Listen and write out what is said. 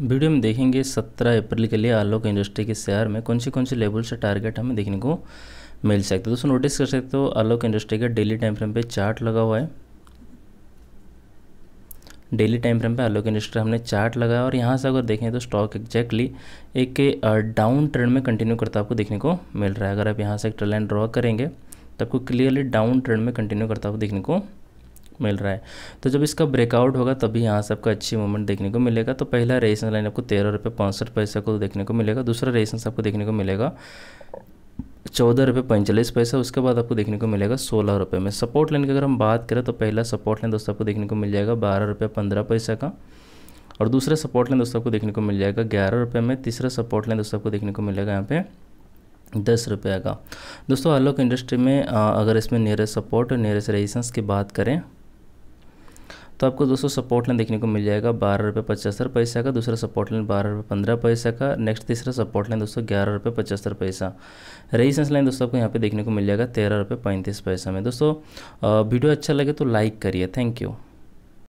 video में देखेंगे 17 अप्रैल के लिए आलोक इंडस्ट्री के शेयर में कौन सी कौन सी लेवल से टारगेट हमें देखने को मिल सकता है दोस्तों नोटिस कर सकते हो आलोक इंडस्ट्री का डेली टाइम फ्रेम पे चार्ट लगा हुआ है डेली टाइम फ्रेम पे आलोक इंडस्ट्री हमने चार्ट लगाया और यहाँ से अगर देखें तो स्टॉक एक्जैक्टली एक डाउन ट्रेंड में कंटिन्यू करता आपको देखने को मिल रहा है अगर आप यहाँ से एक ट्रेंड लाइन ड्रॉ करेंगे तो आपको क्लियरली डाउन ट्रेंड में कंटिन्यू करता आपको देखने को मिल रहा है तो जब इसका ब्रेकआउट होगा तभी यहाँ से आपको अच्छी मूवमेंट देखने को मिलेगा तो पहला रेजिस्टेंस लाइन आपको तेरह रुपये पैंसठ पैसे को देखने को मिलेगा दूसरा रेजिस्टेंस आपको देखने को मिलेगा चौदह रुपये पैंतालीस पैसा उसके बाद आपको देखने को मिलेगा सोलह रुपये में सपोर्ट लाइन की अगर हम बात करें तो पहला सपोर्ट लाइन दोस्तों आपको देखने को मिल जाएगा बारह रुपये पंद्रह पैसा का और दूसरा सपोर्ट लाइन दोस्तों आपको देखने को मिल जाएगा ग्यारह रुपये में तीसरा सपोर्ट लाइन दोस्तों आपको देखने को मिलेगा यहाँ पे दस रुपये का दोस्तों आलोक इंडस्ट्री में अगर इसमें नियरेस्ट सपोर्ट और नियरेस्ट रेजिस्टेंस की बात करें तो आपको दोस्तों सपोर्ट लाइन देखने को मिल जाएगा बारह रुपये पचहत्तर पैसा का दूसरा सपोर्ट लाइन बारह रुपये पंद्रह पैसा का नेक्स्ट तीसरा सपोर्ट लाइन दोस्तों ग्यारह रुपये पचहत्तर पैसा रेजिस्टेंस लाइन दोस्तों आपको यहाँ पे देखने को मिल जाएगा तेरह रुपये पैंतीस पैसा में दोस्तों वीडियो अच्छा लगे तो लाइक करिए थैंक यू